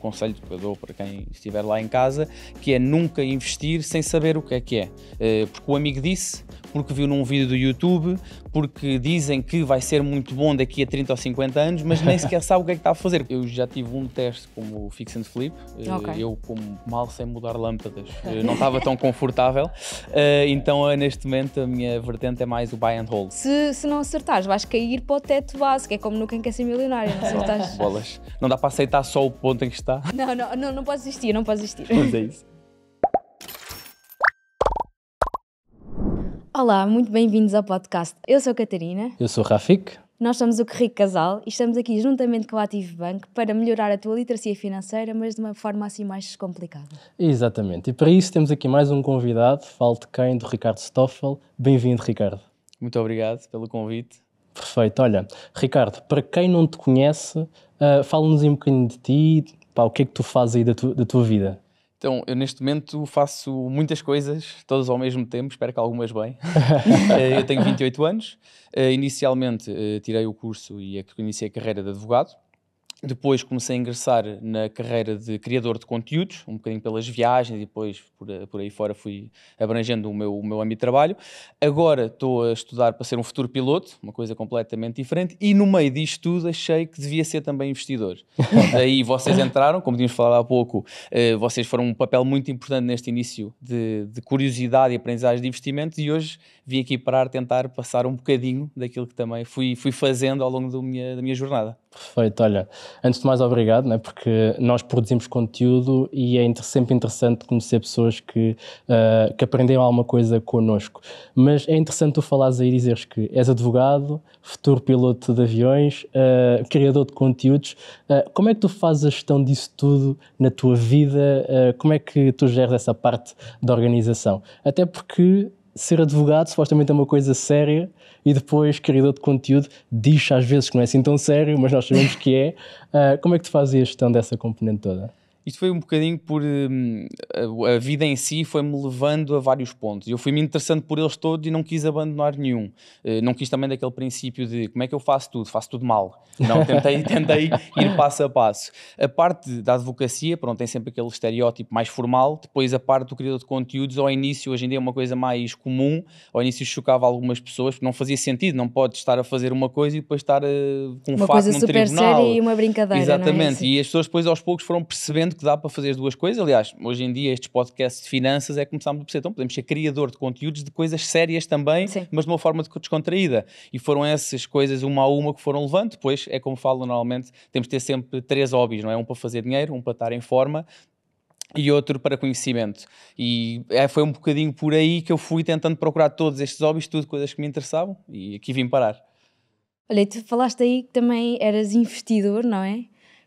conselho que eu dou para quem estiver lá em casa, que é nunca investir sem saber o que é que é. Eh, porque o amigo disse, porque viu num vídeo do YouTube, porque dizem que vai ser muito bom daqui a 30 ou 50 anos, mas nem sequer sabe o que é que está a fazer. Eu já tive um teste como Fix and Flip, eh, okay. eu como mal sem mudar lâmpadas, eh, não estava tão confortável, eh, então neste momento a minha vertente é mais o buy and hold. Se, se não acertares, vais cair para o teto básico, é como no Quem Quer é Ser Milionário, não acertares. Bolas, não dá para aceitar só o ponto em que está. Não, não, não, não pode existir, não pode existir. Mas é isso. Olá, muito bem-vindos ao podcast. Eu sou a Catarina. Eu sou o Rafik. Nós somos o Rico Casal e estamos aqui juntamente com o Ativo Bank para melhorar a tua literacia financeira, mas de uma forma assim mais descomplicada. Exatamente. E para isso temos aqui mais um convidado, de Quem, do Ricardo Stoffel. Bem-vindo, Ricardo. Muito obrigado pelo convite. Perfeito. Olha, Ricardo, para quem não te conhece, uh, fala-nos um bocadinho de ti, pá, o que é que tu fazes aí da, tu, da tua vida? Então, eu neste momento faço muitas coisas, todas ao mesmo tempo, espero que algumas bem. Eh, eu tenho 28 anos, eh, inicialmente eh, tirei o curso e é iniciei a carreira de advogado. Depois comecei a ingressar na carreira de criador de conteúdos, um bocadinho pelas viagens e depois por, eh, por aí fora fui abrangendo o meu, o meu âmbito de trabalho. Agora estou a estudar para ser um futuro piloto, uma coisa completamente diferente, e no meio disto tudo achei que devia ser também investidor. aí vocês entraram, como tínhamos falado há pouco, eh, vocês foram um papel muito importante neste início de, de curiosidade e aprendizagem de investimento e hoje vim aqui parar tentar passar um bocadinho daquilo que também fui, fui fazendo ao longo minha, da minha jornada. Perfeito, olha. Antes de mais, obrigado, né, porque nós produzimos conteúdo e é inter sempre interessante conhecer pessoas que, uh, que aprenderam alguma coisa connosco. Mas é interessante tu falares aí e dizeres que és advogado, futuro piloto de aviões, uh, criador de conteúdos. Uh, como é que tu fazes a gestão disso tudo na tua vida? como é que tu geres essa parte da organização? Até porque ser advogado supostamente é uma coisa séria e depois criador de conteúdo diz às vezes que não é assim tão sério, mas nós sabemos que é. Uh, como é que tu fazes a gestão dessa componente toda? isto foi um bocadinho por. Hum, a, a, vida em si foi-me levando a vários pontos. Eu fui-me interessando por eles todos e não quis abandonar nenhum. Uh, não quis também daquele princípio de como é que eu faço tudo, faço tudo mal. Não, tentei, tentei ir passo a passo. A parte da advocacia, pronto, tem sempre aquele estereótipo mais formal. Depois a parte do criador de conteúdos, ao início, hoje em dia é uma coisa mais comum. Ao início chocava algumas pessoas, porque não fazia sentido, não pode estar a fazer uma coisa e depois estar a, eh, com um uma coisa super Séria e uma brincadeira. É? Exatamente. É? e as pessoas depois aos poucos foram percebendo que dá para fazer as duas coisas. Aliás, hoje em dia estes podcasts de finanças é começarmos a perceber. Então podemos ser criador de conteúdos de coisas sérias também, Sim. mas de uma forma descontraída. E foram essas coisas uma a uma que foram levando. Depois, é como falo normalmente, temos de ter sempre três hobbies, não é? Um para fazer dinheiro, um para estar em forma e outro para conhecimento. E é, foi um bocadinho por aí que eu fui tentando procurar todos estes hobbies, tudo coisas que me interessavam e aqui vim parar. Olha, tu falaste aí que também eras investidor, não é?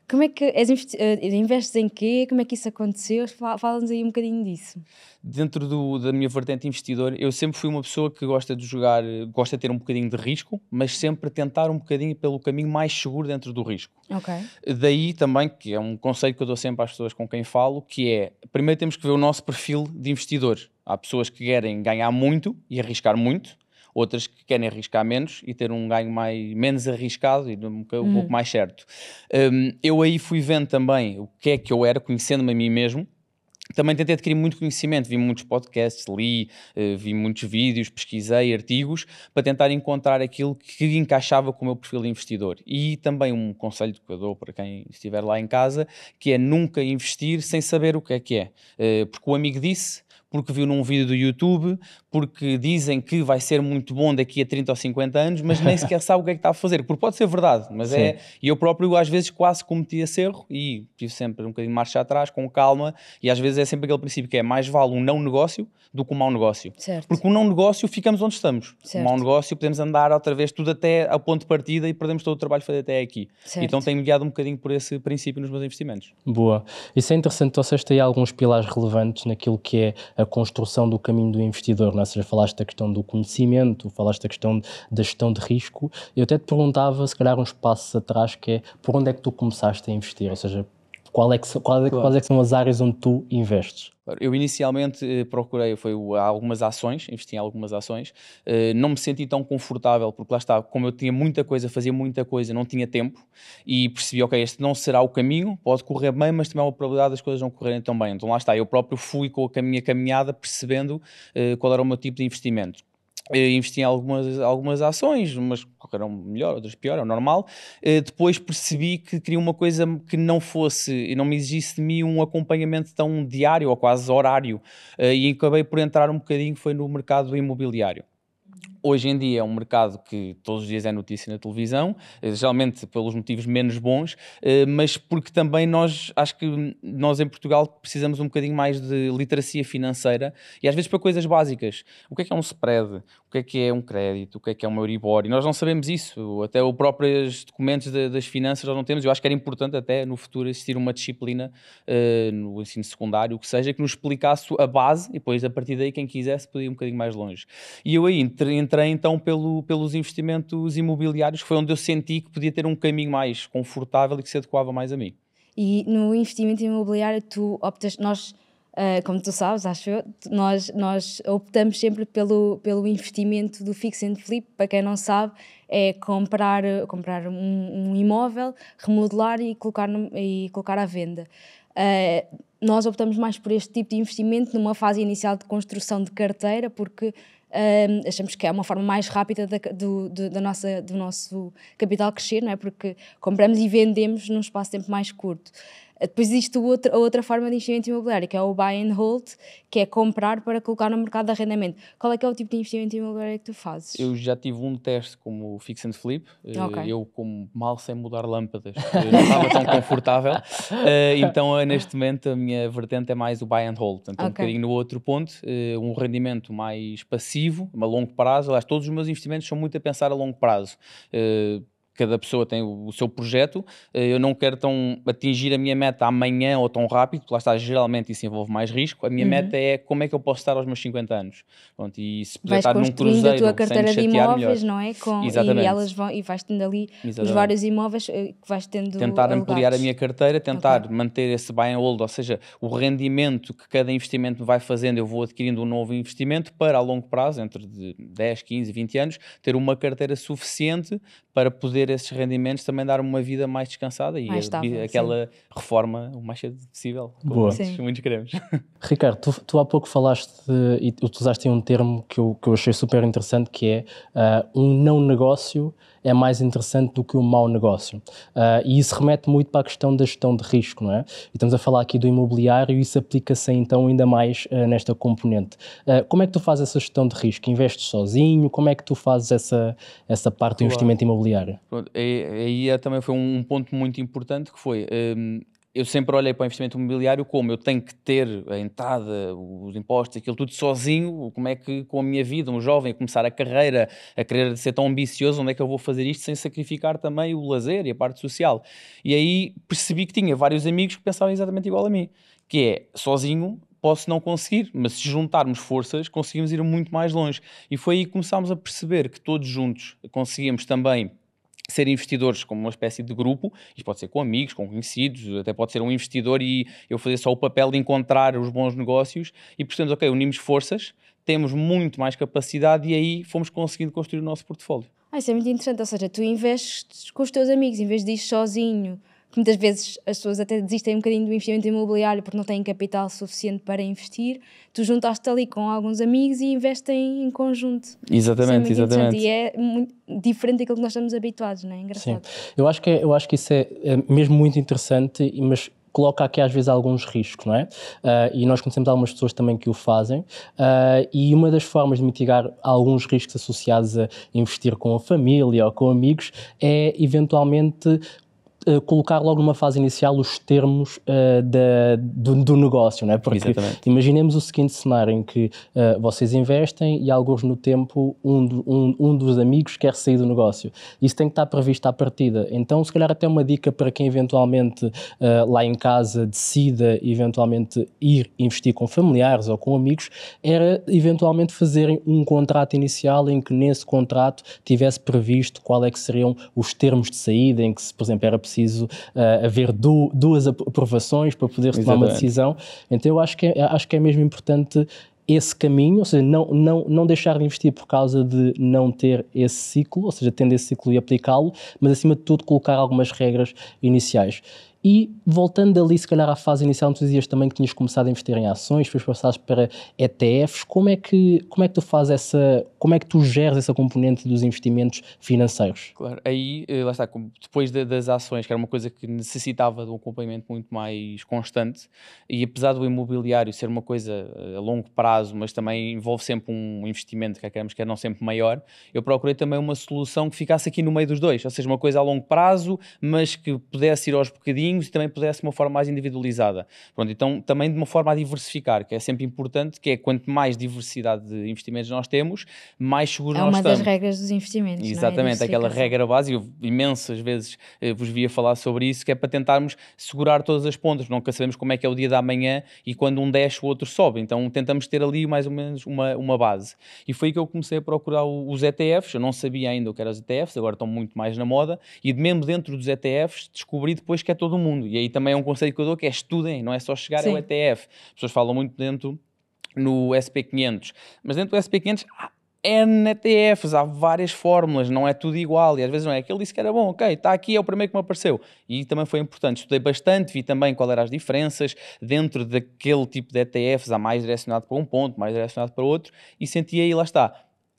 Como é que és eh, investes em quê? Como é que isso aconteceu? Fala-nos aí um bocadinho disso. Dentro do, da minha vertente investidor, eu sempre fui uma pessoa que gosta de jogar, gosta de ter um bocadinho de risco, mas sempre tentar um bocadinho pelo caminho mais seguro dentro do risco. Okay. Daí também, que é um conselho que eu dou sempre às pessoas com quem falo, que é, primeiro temos que ver o nosso perfil de investidor. Há pessoas que querem ganhar muito e arriscar muito, outras que querem arriscar menos e ter um ganho mais, menos arriscado e um, pouco hum. mais certo. Um, eu aí fui vendo também o que é que eu era, conhecendo-me a mim mesmo. Também tentei adquirir muito conhecimento, vi muitos podcasts, li, eh, vi muitos vídeos, pesquisei artigos para tentar encontrar aquilo que encaixava com o meu perfil de investidor. E também um conselho que eu dou para quem estiver lá em casa, que é nunca investir sem saber o que é que é. Eh, porque o amigo disse, porque viu num vídeo do YouTube, porque dizem que vai ser muito bom daqui a 30 ou 50 anos, mas nem sequer sabe o que é que está a fazer, porque pode ser verdade, mas é- Sim. é. E eu próprio às vezes quase cometi esse erro e tive sempre um bocadinho de marcha atrás, com calma, e às vezes é sempre aquele princípio que é mais vale um não negócio do que um mau negócio. Certo. Porque um não negócio ficamos onde estamos. Certo. Um mau negócio podemos andar outra vez tudo até a ponto de partida e perdemos todo o trabalho feito até aqui. Certo. Então tenho guiado um bocadinho por esse princípio nos meus investimentos. Boa. Isso é interessante, vocês têm alguns pilares relevantes naquilo que é a construção do caminho do investidor, não é? ou seja, falaste da questão do conhecimento, falaste da questão da gestão de risco. Eu até te perguntava, se calhar, uns passos atrás, que é por onde é que tu começaste a investir, ou seja, qual é que, qual é, claro. quais é que são as áreas onde tu investes? Eu inicialmente eh, procurei foi algumas ações, investi em algumas ações, eh, não me senti tão confortável, porque lá está, como eu tinha muita coisa, fazia muita coisa, não tinha tempo e percebi, ok, este não será o caminho, pode correr bem, mas também há é uma probabilidade das coisas não correrem tão bem. Então lá está, eu próprio fui com a minha caminhada percebendo eh, qual era o meu tipo de investimento eh, investi em algumas, algumas ações, umas eram melhor, outras pior, é normal. Eh, depois percebi que queria uma coisa que não fosse e não me exigisse de mim um acompanhamento tão diário ou quase horário. Eh, e acabei por entrar um bocadinho, foi no mercado imobiliário hoje em dia é um mercado que todos os dias é notícia na televisão, eh, geralmente pelos motivos menos bons, eh, mas porque também nós, acho que nós em Portugal precisamos um bocadinho mais de literacia financeira e às vezes para coisas básicas. O que é que é um spread? O que é que é um crédito? O que é que é um Euribor? E nós não sabemos isso. Até os próprios documentos de, das finanças nós não temos. Eu acho que era importante até no futuro existir uma disciplina eh, no ensino secundário, o que seja, que nos explicasse a base e depois a partir daí quem quisesse podia ir um bocadinho mais longe. E eu aí entrei entrei então pelo, pelos investimentos imobiliários, que foi onde eu senti que podia ter um caminho mais confortável e que se adequava mais a mim. E no investimento imobiliário, tu optas, nós, eh, como tu sabes, acho eu, nós, nós optamos sempre pelo, pelo investimento do fix and flip. Para quem não sabe, é comprar, comprar um, um imóvel, remodelar e colocar, e colocar à venda. Uh, nós optamos mais por este tipo de investimento numa fase inicial de construção de carteira, porque um, achamos que é uma forma mais rápida da, do, do, da nossa, do nosso capital crescer, não é? Porque compramos e vendemos num espaço de tempo mais curto. Depois existe outro, a outra forma de investimento imobiliário, que é o buy and hold, que é comprar para colocar no mercado de arrendamento. Qual é que é o tipo de investimento imobiliário que tu fazes? Eu já tive um teste como fix and flip. Eh, okay. Eu, como mal sem mudar lâmpadas, eh, não estava tão confortável. Eh, então, neste momento, a minha vertente é mais o buy and hold. Então, okay. um bocadinho no outro ponto, um rendimento mais passivo, a longo prazo. Aliás, todos os meus investimentos são muito a pensar a longo prazo cada pessoa tem o, seu projeto. Eh, eu não quero tão atingir a minha meta amanhã ou tão rápido, porque lá está, geralmente isso envolve mais risco. A minha uhum. meta é como é que eu posso estar aos meus 50 anos. Pronto, e se puder estar num cruzeiro. a tua carteira de imóveis, melhor. não é? Com, Exatamente. E, elas vão, e vais tendo ali Exatamente. os vários imóveis eh, que vais tendo. Tentar alugados. ampliar a minha carteira, tentar okay. manter esse buy and hold, ou seja, o rendimento que cada investimento vai fazendo, eu vou adquirindo um novo investimento para a longo prazo, entre 10, 15, 20 anos, ter uma carteira suficiente para poder poder esses rendimentos também dar uma vida mais descansada e mais estável, aquela sim. reforma o mais cedo possível, como Boa. Muitos, muitos queremos. Ricardo, tu, tu, há pouco falaste e utilizaste um termo que eu, que eu achei super interessante que é uh, um não negócio é mais interessante do que um mau negócio. Uh, e isso remete muito para a questão da gestão de risco, não é? E estamos a falar aqui do imobiliário e isso aplica-se então ainda mais uh, nesta componente. Uh, como é que tu fazes essa gestão de risco? Investes sozinho? Como é que tu fazes essa, essa parte claro. do investimento imobiliário? Pronto, aí, aí é também foi um ponto muito importante que foi... Um, eu sempre olhei para o investimento imobiliário como eu tenho que ter a entrada, os impostos, aquilo tudo sozinho, como é que com a minha vida, um jovem a começar a carreira, a querer ser tão ambicioso, onde é que eu vou fazer isto sem sacrificar também o lazer e a parte social? E aí percebi que tinha vários amigos que pensavam exatamente igual a mim, que é, sozinho posso não conseguir, mas se juntarmos forças, conseguimos ir muito mais longe. E foi aí que começámos a perceber que todos juntos conseguíamos também ser investidores como uma espécie de grupo, isto pode ser com amigos, com conhecidos, até pode ser um investidor e eu fazer só o papel de encontrar os bons negócios e portanto, ok, unimos forças, temos muito mais capacidade e aí fomos conseguindo construir o nosso portfólio. Ah, isso é muito interessante, ou seja, tu investes com os teus amigos em vez de ir sozinho que muitas vezes as pessoas até desistem um bocadinho do investimento imobiliário porque não têm capital suficiente para investir, tu juntaste ali com alguns amigos e investem em conjunto. É exatamente, é exatamente. E é muito diferente daquilo que nós estamos habituados, não é? Engraçado. Sim. Eu acho que, é, eu acho que isso é, é mesmo muito interessante, mas coloca aqui às vezes alguns riscos, não é? Uh, e nós conhecemos algumas pessoas também que o fazem. Uh, e uma das formas de mitigar alguns riscos associados a investir com a família ou com amigos é eventualmente eh, colocar logo numa fase inicial os termos uh, da, do, do, negócio, não é? Porque Exatamente. imaginemos o seguinte cenário em que uh, vocês investem e alguns no tempo um, do, um, um, dos amigos quer sair do negócio. Isso tem que estar previsto à partida. Então, se calhar até uma dica para quem eventualmente lá em casa decida eventualmente ir investir com familiares ou com amigos, era eventualmente fazerem um contrato inicial em que nesse contrato tivesse previsto qual é que seriam os termos de saída, em que, por exemplo, era possível preciso uh, haver du duas aprovações para poder tomar uma decisão. Então eu acho que é, acho que é mesmo importante esse caminho, ou seja, não, não, não deixar de investir por causa de não ter esse ciclo, ou seja, tendo esse ciclo e aplicá-lo, mas acima de tudo colocar algumas regras iniciais. E voltando ali, se calhar, à fase inicial, tu dizias também que tinhas começado a investir em ações, depois passaste para ETFs. Como é que, como é que tu fazes essa. Como é que tu geres essa componente dos investimentos financeiros? Claro, aí, eh, lá está, depois de, das ações, que era uma coisa que necessitava de um acompanhamento muito mais constante, e apesar do imobiliário ser uma coisa eh, a longo prazo, mas também envolve sempre um investimento, que queremos que é não sempre maior, eu procurei também uma solução que ficasse aqui no meio dos dois, ou seja, uma coisa a longo prazo, mas que pudesse ir aos bocadinhos e também pudesse de uma forma mais individualizada. Pronto, então também de uma forma a diversificar, que é sempre importante, que é quanto mais diversidade de investimentos nós temos, mais seguro é nós estamos. É uma das regras dos investimentos, é? Exatamente, é? aquela regra base, eu imensas vezes eh, vos via falar sobre isso, que é para tentarmos segurar todas as pontas, nunca sabemos como é que é o dia da manhã e quando um desce o outro sobe, então tentamos ter ali mais ou menos uma, uma base. E foi aí que eu comecei a procurar os ETFs, eu não sabia ainda o que eram os ETFs, agora estão muito mais na moda, e mesmo dentro dos ETFs descobri depois que é todo um mundo. E aí também é um conselho que eu dou que é estudem, não é só chegar Sim. ao ETF. As pessoas falam muito dentro no SP500, mas dentro do SP500 há N ETFs, há várias fórmulas, não é tudo igual e às vezes não é. Aquele disse que era bom, ok, está aqui, é o primeiro que me apareceu. E também foi importante, estudei bastante, vi também qual eram as diferenças dentro daquele tipo de ETFs, há mais direcionado para um ponto, mais direcionado para outro e senti aí, lá está,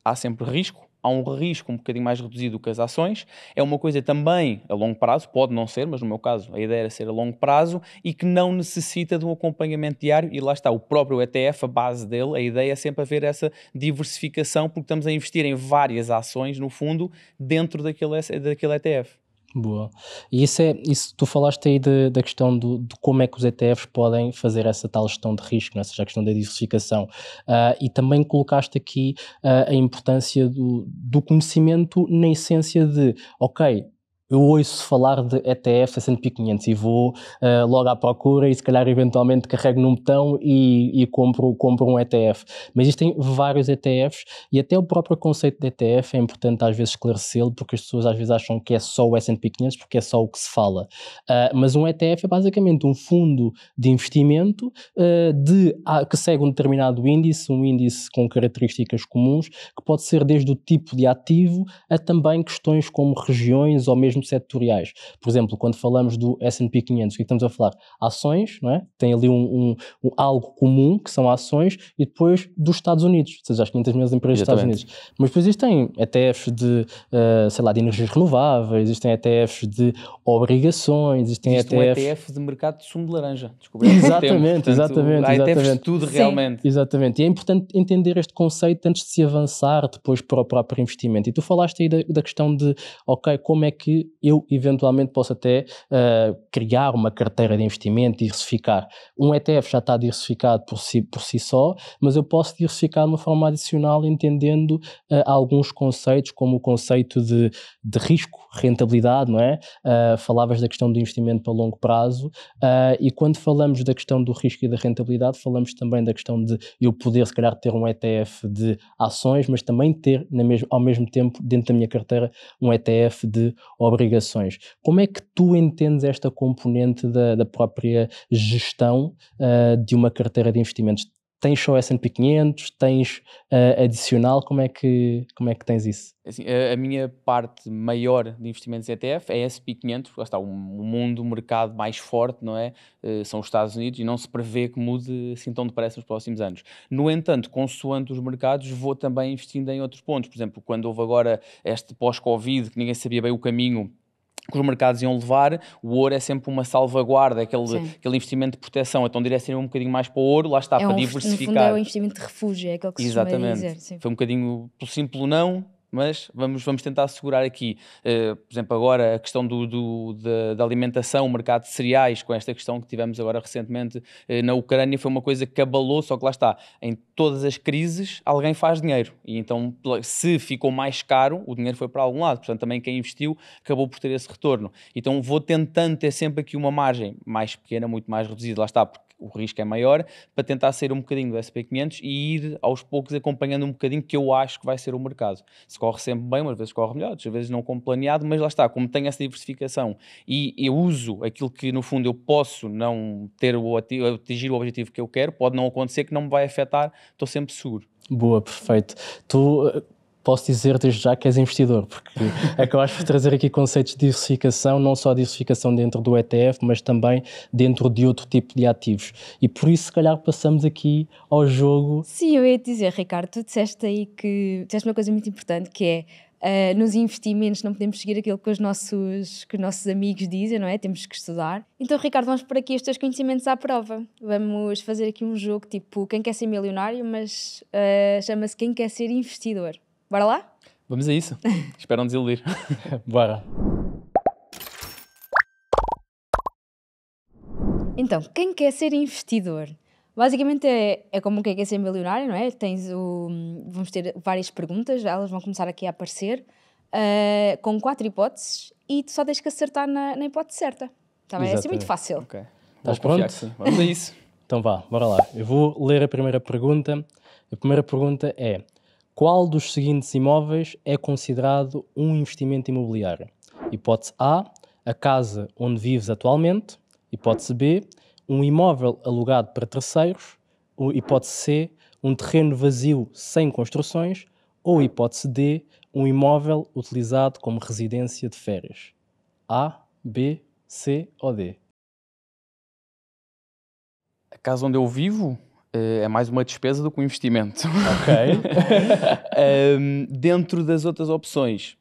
há sempre risco, há um risco um bocadinho mais reduzido que as ações. É uma coisa também a longo prazo, pode não ser, mas no meu caso a ideia era ser a longo prazo e que não necessita de um acompanhamento diário. E lá está, o próprio ETF, a base dele, a ideia é sempre haver essa diversificação, porque estamos a investir em várias ações, no fundo, dentro daquele, daquele ETF. Boa. E isso é, isso, tu falaste aí de, da questão do, de como é que os ETFs podem fazer essa tal gestão de risco, né? seja, a questão da diversificação. Uh, e também colocaste aqui uh, a importância do, do conhecimento na essência de, ok, eu ouço falar de ETF S&P 500 e vou uh, logo à procura e se calhar eventualmente carrego num botão e, e, compro, compro um ETF. Mas existem vários ETFs e até o próprio conceito de ETF é importante às vezes esclarecê-lo porque as pessoas às vezes acham que é só o S&P 500 porque é só o que se fala. Uh, mas um ETF é basicamente um fundo de investimento uh, de, a, ah, que segue um determinado índice, um índice com características comuns que pode ser desde o tipo de ativo a também questões como regiões ou mesmo mesmo setoriais. Por exemplo, quando falamos do S&P 500, o é que estamos a falar? Ações, não é? Tem ali um, um, um, algo comum, que são ações, e depois dos Estados Unidos, ou seja, as 500 mil empresas dos Estados Unidos. Mas depois existem ETFs de, uh, sei lá, de energias renováveis, existem ETFs de obrigações, existem Existe ETFs... Um ETF de mercado de sumo de laranja, Exatamente, Portanto, exatamente. Há exatamente. ETFs de tudo Sim. realmente. Exatamente. E é importante entender este conceito antes de se avançar depois para o próprio investimento. E tu falaste aí da, da questão de, ok, como é que eu eventualmente posso até uh, criar uma carteira de investimento, diversificar. Um ETF já está diversificado por si, por si só, mas eu posso diversificar de uma forma adicional, entendendo uh, alguns conceitos, como o conceito de, de risco, rentabilidade, não é? Uh, falavas da questão do investimento para longo prazo, e quando falamos da questão do risco e da rentabilidade, falamos também da questão de eu poder, se calhar, ter um ETF de ações, mas também ter, na mesmo, ao mesmo tempo, dentro da minha carteira, um ETF de obrigações obrigações. Como é que tu entendes esta componente da, da própria gestão uh, de uma carteira de investimentos? tens só S&P 500, tens uh, adicional, como é, que, como é que tens isso? É assim, a, a, minha parte maior de investimentos ETF é S&P 500, porque está, o um, um mundo, o um mercado mais forte, não é? Uh, são os Estados Unidos e não se prevê que mude assim tão depressa nos próximos anos. No entanto, consoante os mercados, vou também investindo em outros pontos, por exemplo, quando houve agora este pós-Covid, que ninguém sabia bem o caminho que os mercados iam levar, o ouro é sempre uma salvaguarda, aquele, aquele investimento de proteção. Então direcionei um bocadinho mais para o ouro, lá está, é para um, diversificar. No fundo é um investimento de refúgio, é aquilo que se Exatamente. dizer. Sim. Foi um bocadinho pelo simples não, mas vamos, vamos tentar assegurar aqui, uh, por exemplo, agora a questão do, do da, alimentação, o mercado de cereais, com esta questão que tivemos agora recentemente uh, na Ucrânia, foi uma coisa que abalou, só que lá está, em todas as crises alguém faz dinheiro, e então se ficou mais caro, o dinheiro foi para algum lado, portanto também quem investiu acabou por ter esse retorno. Então vou tentando ter sempre aqui uma margem mais pequena, muito mais reduzida, lá está, porque o risco é maior, para tentar sair um bocadinho do SP500 e ir aos poucos acompanhando um bocadinho que eu acho que vai ser o mercado. Se corre sempre bem, umas vezes corre melhor, outras vezes não como planeado, mas lá está, como tenho essa diversificação e eu uso aquilo que no fundo eu posso não ter o atingir o objetivo que eu quero, pode não acontecer que não me vai afetar, estou sempre seguro. Boa, perfeito. Tu eh, posso dizer desde já que és investidor, porque é acabaste de trazer aqui conceitos de diversificação, não só diversificação dentro do ETF, mas também dentro de outro tipo de ativos. E por isso, se calhar, passamos aqui ao jogo. Sim, eu ia te dizer, Ricardo, tu disseste aí que disseste uma coisa muito importante que é Uh, nos investimentos não podemos seguir aquilo que os nossos, que os nossos amigos dizem, não é? Temos que estudar. Então, Ricardo, vamos por aqui os teus conhecimentos à prova. Vamos fazer aqui um jogo tipo Quem Quer Ser Milionário, mas uh, chama-se Quem Quer Ser Investidor. Bora lá? Vamos a isso. Espero não desiludir. Bora. Então, quem quer ser investidor? Basicamente é, é como quem quer ser milionário, não é? Tens o, vamos ter várias perguntas, elas vão começar aqui a aparecer, uh, com quatro hipóteses e tu só tens que acertar na, na hipótese certa. Tá bem? É assim muito fácil. Ok. Estás pronto? Vamos a isso. então vá, bora lá. Eu vou ler a primeira pergunta. A primeira pergunta é: qual dos seguintes imóveis é considerado um investimento imobiliário? Hipótese A, a casa onde vives atualmente. Hipótese B, um imóvel alugado para terceiros. Ou hipótese C, um terreno vazio sem construções. Ou hipótese D, um imóvel utilizado como residência de férias. A, B, C ou D? A casa onde eu vivo? Eh, é mais uma despesa do que um investimento. Ok. um, dentro das outras opções,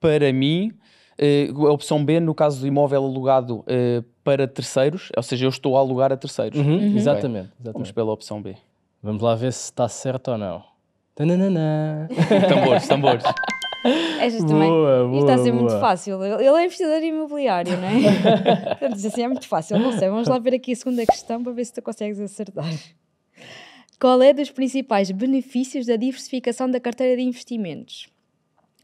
para mim, eh, a opção B, no caso do imóvel alugado eh, para terceiros, ou seja, eu estou a alugar a terceiros. Uhum, uhum. Exatamente, exatamente. Vamos pela opção B. Vamos lá ver se está certo ou não. Tananana. tambores, tambores. Estas é também. Boa, boa, Isto está a ser boa. muito fácil. Ele é investidor imobiliário, não é? Portanto, assim: é muito fácil, não sei. Vamos lá ver aqui a segunda questão para ver se tu consegues acertar. Qual é dos principais benefícios da diversificação da carteira de investimentos?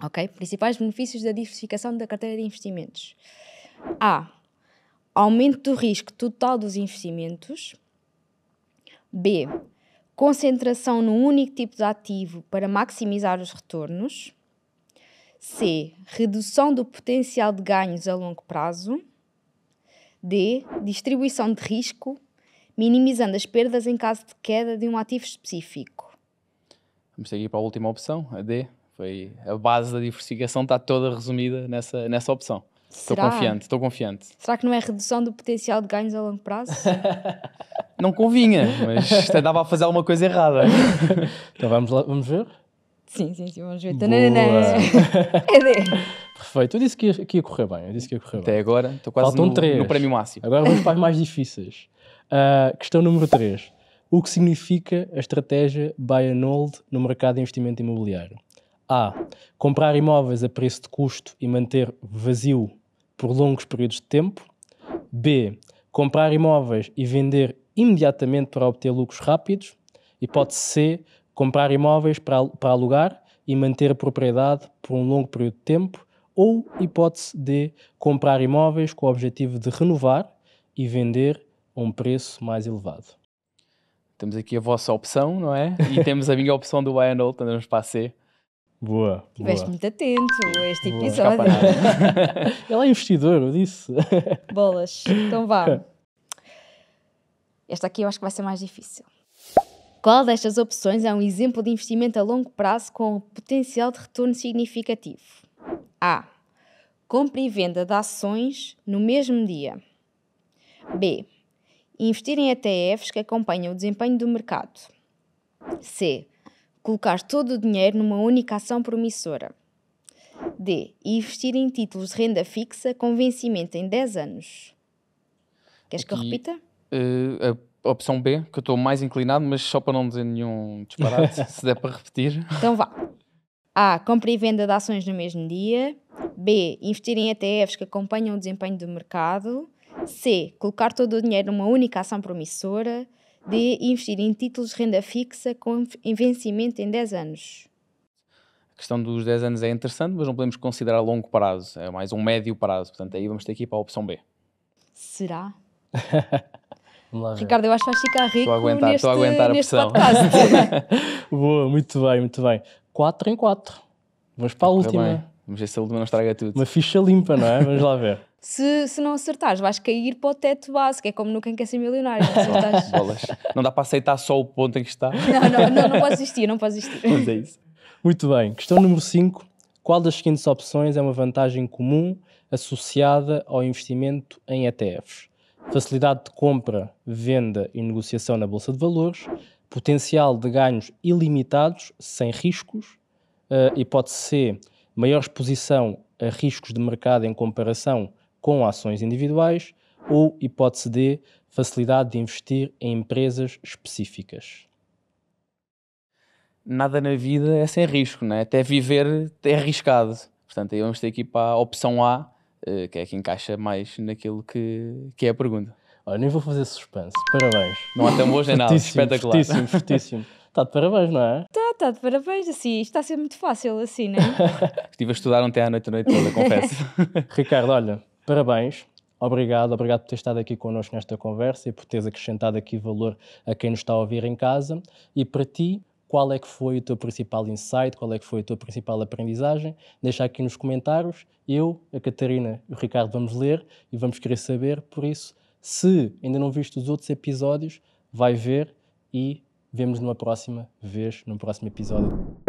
Ok? Principais benefícios da diversificação da carteira de investimentos: A. Aumento do risco total dos investimentos. B. Concentração num único tipo de ativo para maximizar os retornos. C. Redução do potencial de ganhos a longo prazo. D. Distribuição de risco, minimizando as perdas em caso de queda de um ativo específico. Vamos seguir para a última opção, a D. Foi a base da diversificação está toda resumida nessa, nessa opção. Estou confiante, estou confiante. Será que não é redução do potencial de ganhos a longo prazo? não convinha, mas dava a fazer alguma coisa errada. então vamos, lá, vamos ver. Sim, sim, sim, vamos ver. Né, né, né. É Perfeito, eu disse que ia, que ia, correr bem, eu disse que ia correr Até agora, estou quase no, no prémio máximo. Agora vamos para as mais difíceis. Uh, questão número 3. O que significa a estratégia buy and hold no mercado de investimento imobiliário? A. Comprar imóveis a preço de custo e manter vazio por longos períodos de tempo. B. Comprar imóveis e vender imediatamente para obter lucros rápidos. Hipótese C comprar imóveis para, para alugar e manter a propriedade por um longo período de tempo, ou hipótese de comprar imóveis com o objetivo de renovar e vender a um preço mais elevado. Temos aqui a vossa opção, não é? E temos a minha opção do buy and hold, andamos para a C. Boa. Estiveste muito atento a este boa. episódio. Ele é investidor, eu disse. Bolas. Então vá. Esta aqui eu acho que vai ser mais difícil. Qual destas opções é um exemplo de investimento a longo prazo com potencial de retorno significativo? A. Compra e venda de ações no mesmo dia. B. Investir em ETFs que acompanham o desempenho do mercado. C. Colocar todo o dinheiro numa única ação promissora. D. Investir em títulos de renda fixa com vencimento em 10 anos. Queres Aqui, que eu repita? Uh, a opção B, que eu estou mais inclinado, mas só para não dizer nenhum disparate, se der para repetir. Então vá. A. Compra e venda de ações no mesmo dia. B. Investir em ETFs que acompanham o desempenho do mercado. C. Colocar todo o dinheiro numa única ação promissora. D. Investir em títulos de renda fixa com vencimento em 10 anos. A questão dos 10 anos é interessante, mas não podemos considerar longo prazo. É mais um médio prazo. Portanto, aí vamos ter que ir para a opção B. Será? Ricardo, eu acho que vais ficar rico. Estou a aguentar, neste, a aguentar a pressão. Boa, muito bem, muito bem. 4 em 4. Vamos para a última. Bem. Vamos ver se a última não estraga tudo. Uma ficha limpa, não é? Vamos lá ver. se, se não acertares, vais cair para o teto básico, é como no Quem Quer é Ser Milionário. Não, não dá para aceitar só o ponto em que está. Não, não, não, não podes existir, não posso existir. Pois é isso. Muito bem, questão número 5. Qual das seguintes opções é uma vantagem comum associada ao investimento em ETFs? facilidade de compra, venda e negociação na Bolsa de Valores, potencial de ganhos ilimitados, sem riscos, uh, eh, hipótese C, maior exposição a riscos de mercado em comparação com ações individuais, ou hipótese D, facilidade de investir em empresas específicas. Nada na vida é sem risco, né? até viver é arriscado. Portanto, aí vamos ter que ir para a opção A, eh, que é que encaixa mais naquilo que, que é a pergunta. Olha, nem vou fazer suspense. Parabéns. Não há hoje nem nada. Espetacular. Fortíssimo, fortíssimo. Está de parabéns, não é? Está, está de parabéns. Assim, isto está a ser muito fácil, assim, não é? Estive a estudar ontem à noite, à noite toda, confesso. Ricardo, olha, parabéns. Obrigado, obrigado por ter estado aqui connosco nesta conversa e por teres acrescentado aqui valor a quem nos está a ouvir em casa. E para ti, qual é que foi o teu principal insight, qual é que foi a tua principal aprendizagem. Deixa aqui nos comentários. Eu, a Catarina e o Ricardo vamos ler e vamos querer saber. Por isso, se ainda não viste os outros episódios, vai ver e vemos numa próxima vez, num próximo episódio.